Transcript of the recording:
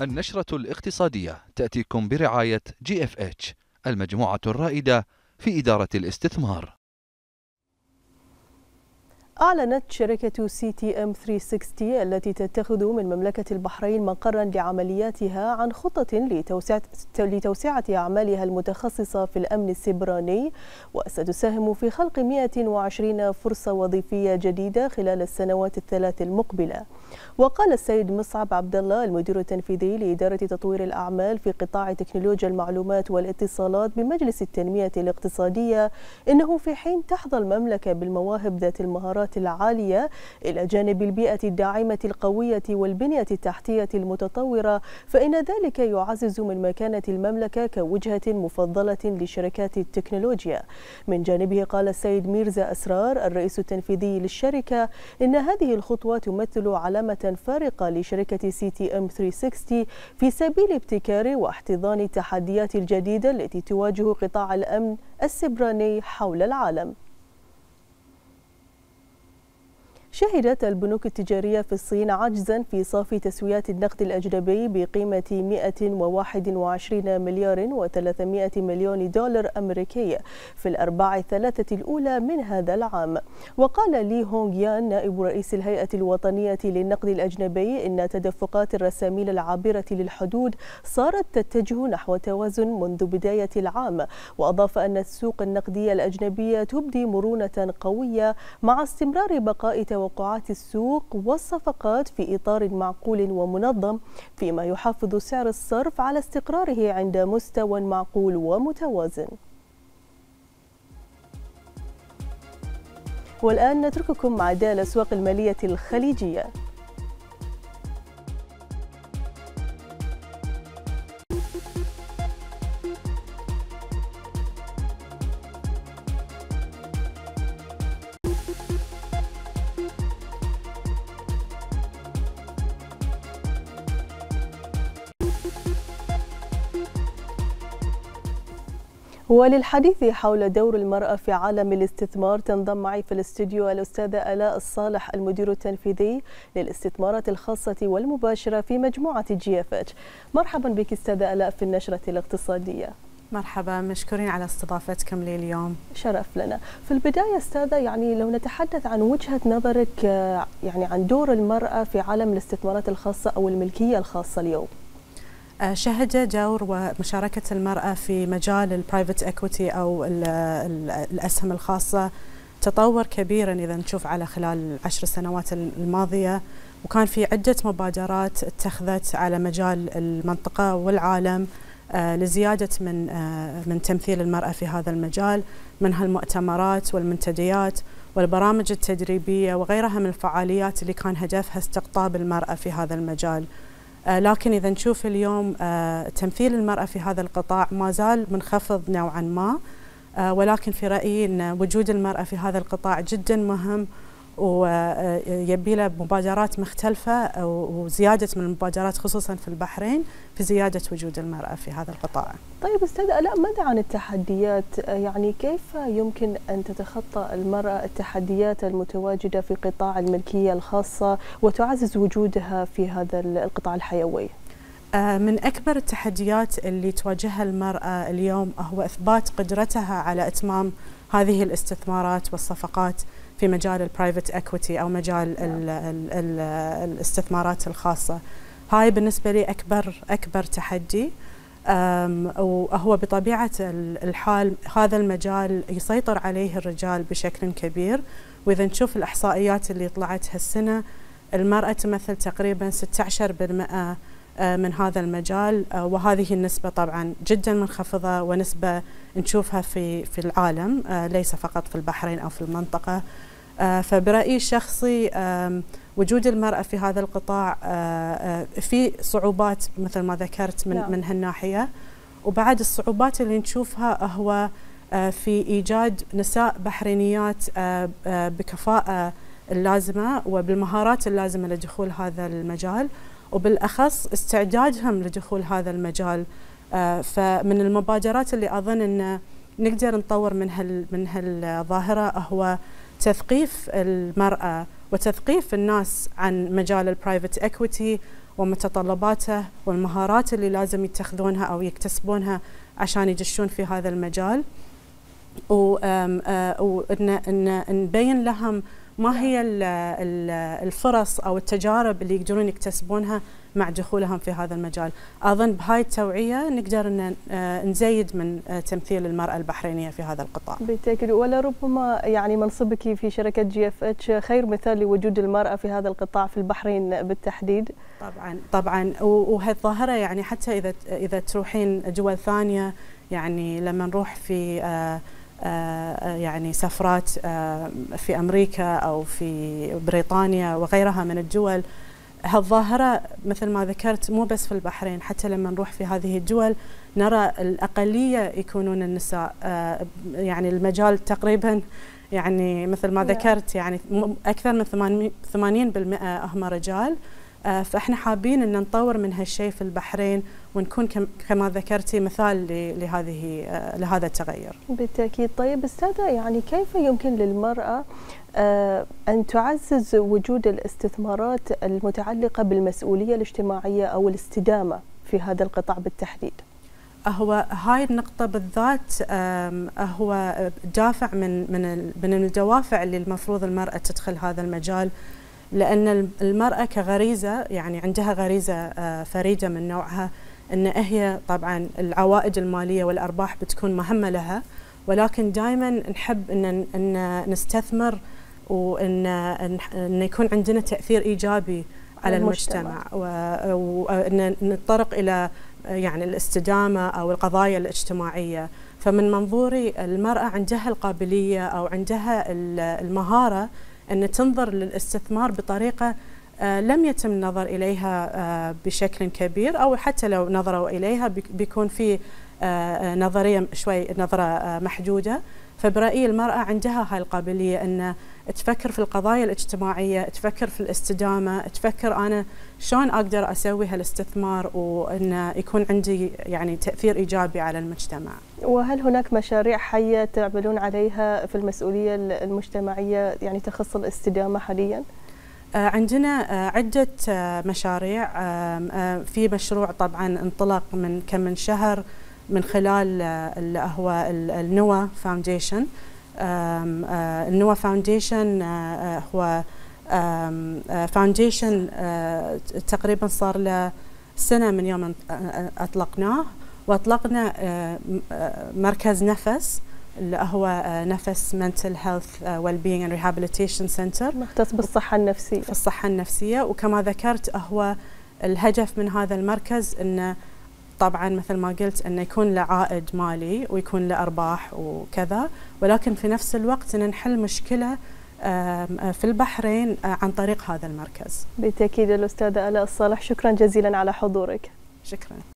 النشرة الاقتصادية تأتيكم برعاية جي اف اتش المجموعة الرائدة في إدارة الاستثمار أعلنت شركة سي تي أم 360 التي تتخذ من مملكة البحرين مقرا لعملياتها عن خطة لتوسعة, لتوسعة أعمالها المتخصصة في الأمن السبراني وستساهم في خلق 120 فرصة وظيفية جديدة خلال السنوات الثلاث المقبلة وقال السيد مصعب عبد الله المدير التنفيذي لإدارة تطوير الأعمال في قطاع تكنولوجيا المعلومات والاتصالات بمجلس التنمية الاقتصادية إنه في حين تحظى المملكة بالمواهب ذات المهارات الخبرات العالية إلى جانب البيئة الداعمة القوية والبنية التحتية المتطورة فإن ذلك يعزز من مكانة المملكة كوجهة مفضلة لشركات التكنولوجيا من جانبه قال السيد ميرزا أسرار الرئيس التنفيذي للشركة إن هذه الخطوة تمثل علامة فارقة لشركة سي تي ام 360 في سبيل ابتكار واحتضان التحديات الجديدة التي تواجه قطاع الأمن السبراني حول العالم شهدت البنوك التجارية في الصين عجزا في صافي تسويات النقد الأجنبي بقيمة 121 مليار و300 مليون دولار أمريكي في الأرباع الثلاثة الأولى من هذا العام وقال لي هونغ يان نائب رئيس الهيئة الوطنية للنقد الأجنبي إن تدفقات الرساميل العابرة للحدود صارت تتجه نحو توازن منذ بداية العام وأضاف أن السوق النقدية الأجنبية تبدي مرونة قوية مع استمرار بقاء توازن توقعات السوق والصفقات في إطار معقول ومنظم فيما يحافظ سعر الصرف على استقراره عند مستوى معقول ومتوازن والآن نترككم مع دال أسواق المالية الخليجية وللحديث حول دور المرأة في عالم الاستثمار تنضم معي في الاستوديو الأستاذة ألاء الصالح المدير التنفيذي للاستثمارات الخاصة والمباشرة في مجموعة جي اف اتش. مرحبا بك أستاذة ألاء في النشرة الاقتصادية. مرحبا مشكورين على استضافتكم لي اليوم شرف لنا في البداية أستاذة يعني لو نتحدث عن وجهة نظرك آه، يعني عن دور المرأة في عالم الاستثمارات الخاصة أو الملكية الخاصة اليوم شهد دور ومشاركة المرأة في مجال البرايفت اكويتي أو الأسهم الخاصة تطور كبيرا إذا نشوف على خلال العشر سنوات الماضية وكان في عدة مبادرات اتخذت على مجال المنطقة والعالم آه، لزيادة من آه، من تمثيل المرأة في هذا المجال منها المؤتمرات والمنتديات والبرامج التدريبية وغيرها من الفعاليات اللي كان هدفها استقطاب المرأة في هذا المجال آه، لكن إذا نشوف اليوم آه، تمثيل المرأة في هذا القطاع ما زال منخفض نوعا ما آه، ولكن في رأيي أن وجود المرأة في هذا القطاع جدا مهم ويبي له مبادرات مختلفة وزيادة من المبادرات خصوصا في البحرين في زيادة وجود المرأة في هذا القطاع طيب أستاذ ألاء ماذا عن التحديات يعني كيف يمكن أن تتخطى المرأة التحديات المتواجدة في قطاع الملكية الخاصة وتعزز وجودها في هذا القطاع الحيوي؟ آه، من أكبر التحديات اللي تواجهها المرأة اليوم هو إثبات قدرتها على إتمام هذه الاستثمارات والصفقات في مجال البرايفت اكويتي او مجال الـ نعم. الـ الـ الاستثمارات الخاصه هاي بالنسبه لي اكبر اكبر تحدي وهو بطبيعه الحال هذا المجال يسيطر عليه الرجال بشكل كبير واذا نشوف الاحصائيات اللي طلعت هالسنه المراه تمثل تقريبا 16% آه، من هذا المجال آه، وهذه النسبة طبعا جدا منخفضة ونسبة نشوفها في في العالم آه، ليس فقط في البحرين أو في المنطقة فبرأيي الشخصي وجود المرأة في هذا القطاع في صعوبات مثل ما ذكرت من نعم. من هالناحية وبعد الصعوبات اللي نشوفها هو في إيجاد نساء بحرينيات بكفاءة اللازمة وبالمهارات اللازمة لدخول هذا المجال وبالاخص استعدادهم لدخول هذا المجال آه، فمن المبادرات اللي اظن ان نقدر نطور من هال من هالظاهره هو تثقيف المراه وتثقيف الناس عن مجال البرايفت اكويتي ومتطلباته والمهارات اللي لازم يتخذونها او يكتسبونها عشان يدشون في هذا المجال وان آه، ان نبين لهم ما هي الفرص او التجارب اللي يقدرون يكتسبونها مع دخولهم في هذا المجال اظن بهاي التوعيه نقدر ان آه، نزيد من آه، تمثيل المراه البحرينيه في هذا القطاع بالتاكيد ولربما يعني منصبك في شركه جي اف اتش خير مثال لوجود المراه في هذا القطاع في البحرين بالتحديد طبعا طبعا وهالظاهره يعني حتى اذا اذا تروحين دول ثانيه يعني لما نروح في آه، آه، يعني سفرات آه، في أمريكا أو في بريطانيا وغيرها من الدول هالظاهرة مثل ما ذكرت مو بس في البحرين حتى لما نروح في هذه الدول نرى الأقلية يكونون النساء آه، يعني المجال تقريبا يعني مثل ما نعم. ذكرت يعني أكثر من 80% هم رجال آه، فاحنا حابين ان نطور من هالشيء في البحرين ونكون كما ذكرتي مثال لهذه آه، لهذا التغير. بالتاكيد، طيب استاذه يعني كيف يمكن للمراه آه، أن تعزز وجود الاستثمارات المتعلقة بالمسؤولية الاجتماعية أو الاستدامة في هذا القطاع بالتحديد هو هاي النقطة بالذات هو دافع من من من الدوافع اللي المفروض المرأة تدخل هذا المجال لأن المرأة كغريزة يعني عندها غريزة آه، فريدة من نوعها أن هي طبعا العوائد المالية والأرباح بتكون مهمة لها ولكن دائما نحب أن, أن نستثمر وأن أن يكون عندنا تأثير إيجابي على المجتمع, المجتمع. وأن نتطرق إلى يعني الاستدامة أو القضايا الاجتماعية فمن منظوري المرأة عندها القابلية أو عندها المهارة أن تنظر للاستثمار بطريقة آه، لم يتم النظر إليها آه، بشكل كبير أو حتى لو نظروا إليها بيكون في آه، نظرية شوي نظرة محدودة فبرايي المراه عندها هاي القابليه ان تفكر في القضايا الاجتماعيه تفكر في الاستدامه تفكر انا شلون اقدر اسوي هالاستثمار وان يكون عندي يعني تاثير ايجابي على المجتمع وهل هناك مشاريع حيه تعملون عليها في المسؤوليه المجتمعيه يعني تخص الاستدامه حاليا آه، عندنا آه، عدة آه، مشاريع في مشروع طبعا انطلق من كم من شهر من خلال آه، اللي آه، آه، هو النوا فاونديشن النوا فاونديشن هو فاونديشن تقريبا صار له سنة من يوم أطلقناه وأطلقنا مركز نفس اللي هو نفس منتل هيلث ويل بينج اند ريهابيليتيشن سنتر مختص بالصحه النفسيه الصحه النفسيه وكما ذكرت هو الهدف من هذا المركز انه طبعا مثل ما قلت انه يكون له عائد مالي ويكون له ارباح وكذا ولكن في نفس الوقت ان نحل مشكله في البحرين آه، عن طريق هذا المركز. بالتاكيد الاستاذه الاء الصالح شكرا جزيلا على حضورك. شكرا.